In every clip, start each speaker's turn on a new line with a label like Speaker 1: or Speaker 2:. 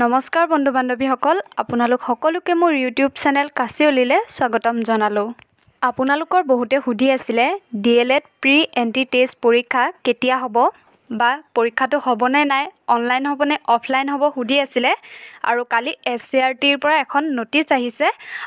Speaker 1: নমস্কাৰ বন্ধু বান্ধৱীসকল আপোনালোক সকলোকে মোৰ ইউটিউব চেনেল কাচিয়লিলৈ স্বাগতম জনালোঁ আপোনালোকৰ বহুতে সুধি আছিলে D L Ed pre entry test পৰীক্ষা কেতিয়া হ'ব বা পৰীক্ষাটো হ'বনে নাই অনলাইন হ'বনে অফলাইন হ'ব সুধি আছিলে আৰু কালি এছ চি আৰ টিৰ পৰা এখন নটিচ আহিছে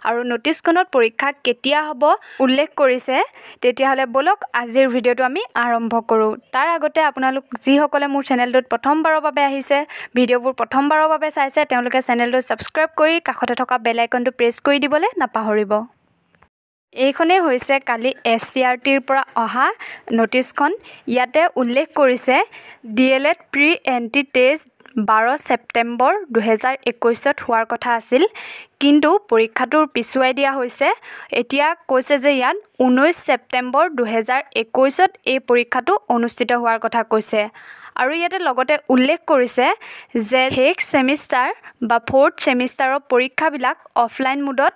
Speaker 1: আৰু নটিচখনত পৰীক্ষা কেতিয়া হ'ব উল্লেখ কৰিছে তেতিয়াহ'লে ব'লক আজিৰ ভিডিঅ'টো আমি আৰম্ভ কৰোঁ তাৰ আগতে আপোনালোক যিসকলে মোৰ চেনেলটোত প্ৰথমবাৰৰ বাবে আহিছে ভিডিঅ'বোৰ প্ৰথমবাৰৰ বাবে চাইছে তেওঁলোকে চেনেলটো ছাবস্ক্ৰাইব কৰি কাষতে থকা বেল প্ৰেছ কৰি দিবলৈ নাপাহৰিব এইখনেই হৈছে কালি এছ চি আৰ টিৰ পৰা অহা নটিছখন ইয়াতে উল্লেখ কৰিছে D L Ed pre entry test বাৰ ছেপ্টেম্বৰ দুহেজাৰ একৈছত হোৱাৰ কথা আছিল কিন্তু পৰীক্ষাটোৰ পিছুৱাই দিয়া হৈছে এতিয়া কৈছে যে ইয়াত ঊনৈছ ছেপ্টেম্বৰ দুহেজাৰ একৈছত এই পৰীক্ষাটো অনুষ্ঠিত হোৱাৰ কথা কৈছে আৰু ইয়াতে লগতে উল্লেখ কৰিছে যে শেষ ছেমিষ্টাৰ বা ফ'ৰ্থ ছেমিষ্টাৰৰ পৰীক্ষাবিলাক অফলাইন মুডত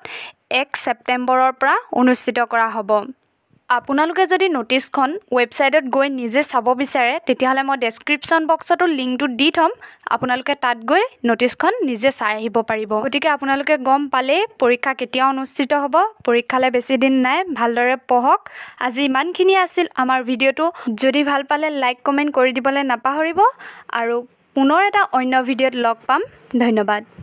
Speaker 1: এক ছেপ্টেম্বৰৰ পৰা অনুষ্ঠিত কৰা হ'ব আপোনালোকে যদি নটিছখন ৱেবছাইটত গৈ নিজে চাব বিচাৰে তেতিয়াহ'লে মই ডেছক্ৰিপশ্যন বক্সতো লিংকটো দি থ'ম আপোনালোকে তাত গৈ নটিছখন নিজে চাই আহিব পাৰিব গতিকে আপোনালোকে গম পালেই পৰীক্ষা কেতিয়াও অনুষ্ঠিত হ'ব পৰীক্ষালৈ বেছিদিন নাই ভালদৰে পঢ়ক আজি ইমানখিনি আছিল আমাৰ ভিডিঅ'টো যদি ভাল পালে লাইক কমেণ্ট কৰি দিবলৈ নাপাহৰিব আৰু পুনৰ এটা অন্য ভিডিঅ'ত লগ পাম ধন্যবাদ